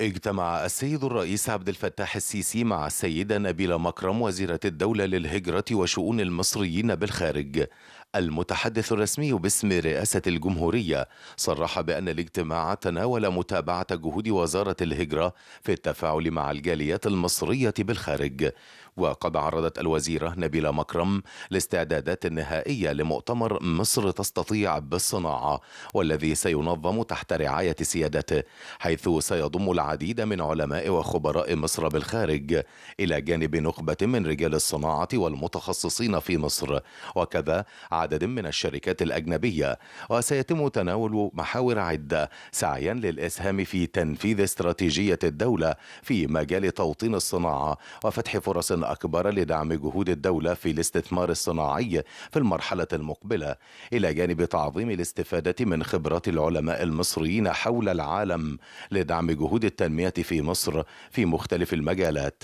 اجتمع السيد الرئيس عبد الفتاح السيسي مع السيدة نبيلة مكرم وزيرة الدولة للهجرة وشؤون المصريين بالخارج المتحدث الرسمي باسم رئاسة الجمهورية صرح بأن الاجتماع تناول متابعة جهود وزارة الهجرة في التفاعل مع الجاليات المصرية بالخارج وقد عرضت الوزيرة نبيلة مكرم الاستعدادات النهائية لمؤتمر مصر تستطيع بالصناعة والذي سينظم تحت رعاية سيادته حيث سيضم العديد من علماء وخبراء مصر بالخارج إلى جانب نخبة من رجال الصناعة والمتخصصين في مصر وكذا عدد من الشركات الأجنبية وسيتم تناول محاور عدة سعيا للإسهام في تنفيذ استراتيجية الدولة في مجال توطين الصناعة وفتح فرص أكبر لدعم جهود الدولة في الاستثمار الصناعي في المرحلة المقبلة إلى جانب تعظيم الاستفادة من خبرات العلماء المصريين حول العالم لدعم جهود التنمية في مصر في مختلف المجالات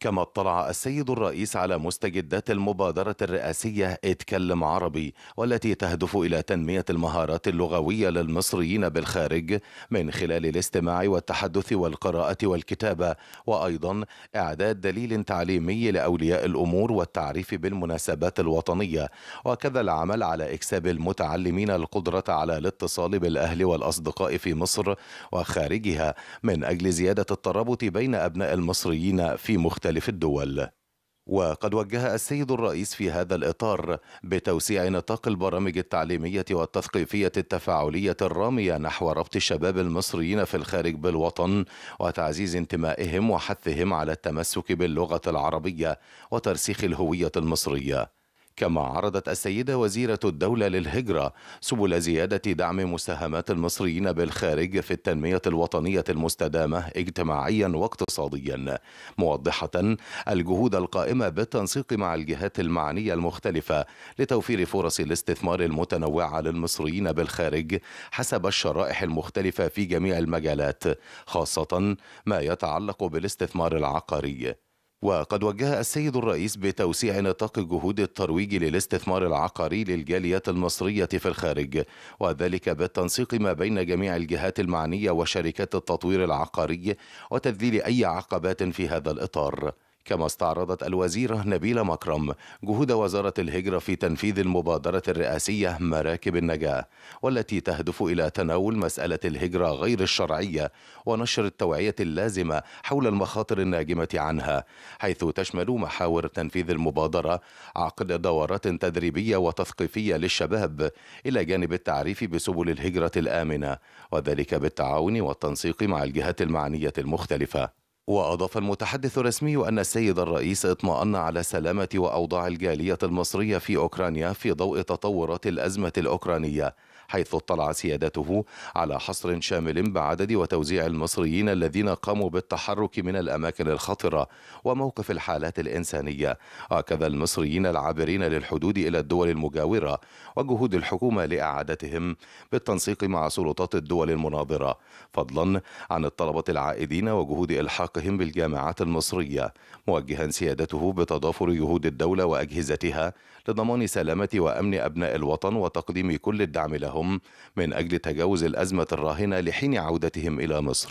كما اطلع السيد الرئيس على مستجدات المبادرة الرئاسية اتكلم عربي والتي تهدف إلى تنمية المهارات اللغوية للمصريين بالخارج من خلال الاستماع والتحدث والقراءة والكتابة وأيضا إعداد دليل تعليمي لأولياء الأمور والتعريف بالمناسبات الوطنية وكذا العمل على إكساب المتعلمين القدرة على الاتصال بالأهل والأصدقاء في مصر وخارجها من أجل زيادة الترابط بين أبناء المصريين في مختلف مختلف الدول وقد وجه السيد الرئيس في هذا الإطار بتوسيع نطاق البرامج التعليمية والتثقيفية التفاعلية الرامية نحو ربط الشباب المصريين في الخارج بالوطن وتعزيز انتمائهم وحثهم على التمسك باللغة العربية وترسيخ الهوية المصرية كما عرضت السيدة وزيرة الدولة للهجرة سبل زيادة دعم مساهمات المصريين بالخارج في التنمية الوطنية المستدامة اجتماعيا واقتصاديا موضحة الجهود القائمة بالتنسيق مع الجهات المعنية المختلفة لتوفير فرص الاستثمار المتنوعة للمصريين بالخارج حسب الشرائح المختلفة في جميع المجالات خاصة ما يتعلق بالاستثمار العقاري وقد وجه السيد الرئيس بتوسيع نطاق جهود الترويج للاستثمار العقاري للجاليات المصرية في الخارج وذلك بالتنسيق ما بين جميع الجهات المعنية وشركات التطوير العقاري وتذليل أي عقبات في هذا الإطار كما استعرضت الوزيرة نبيلة مكرم جهود وزارة الهجرة في تنفيذ المبادرة الرئاسية مراكب النجاة والتي تهدف إلى تناول مسألة الهجرة غير الشرعية ونشر التوعية اللازمة حول المخاطر الناجمة عنها حيث تشمل محاور تنفيذ المبادرة عقد دورات تدريبية وتثقيفية للشباب إلى جانب التعريف بسبل الهجرة الآمنة وذلك بالتعاون والتنسيق مع الجهات المعنية المختلفة وأضاف المتحدث الرسمي أن السيد الرئيس اطمأن على سلامة وأوضاع الجالية المصرية في أوكرانيا في ضوء تطورات الأزمة الأوكرانية حيث اطلع سيادته على حصر شامل بعدد وتوزيع المصريين الذين قاموا بالتحرك من الأماكن الخطرة وموقف الحالات الإنسانية وكذا المصريين العابرين للحدود إلى الدول المجاورة وجهود الحكومة لإعادتهم بالتنسيق مع سلطات الدول المناظرة فضلا عن الطلبة العائدين وجهود إلحاق إلحاقهم بالجامعات المصرية موجها سيادته بتضافر جهود الدولة وأجهزتها لضمان سلامة وأمن أبناء الوطن وتقديم كل الدعم لهم من أجل تجاوز الأزمة الراهنة لحين عودتهم إلى مصر